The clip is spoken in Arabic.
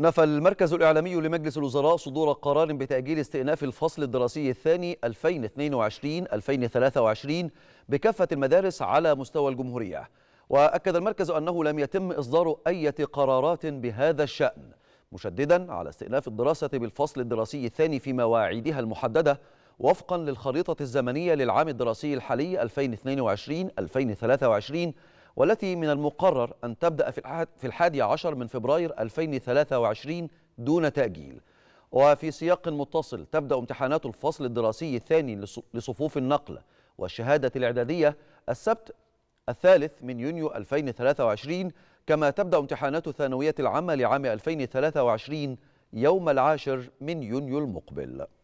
نفى المركز الإعلامي لمجلس الوزراء صدور قرار بتأجيل استئناف الفصل الدراسي الثاني 2022-2023 بكافة المدارس على مستوى الجمهورية وأكد المركز أنه لم يتم إصدار أي قرارات بهذا الشأن مشددا على استئناف الدراسة بالفصل الدراسي الثاني في مواعيدها المحددة وفقا للخريطة الزمنية للعام الدراسي الحالي 2022-2023 والتي من المقرر أن تبدأ في الحادي عشر من فبراير 2023 دون تأجيل وفي سياق متصل تبدأ امتحانات الفصل الدراسي الثاني لصفوف النقل والشهادة الإعدادية السبت الثالث من يونيو 2023 كما تبدأ امتحانات الثانوية العامة لعام 2023 يوم العاشر من يونيو المقبل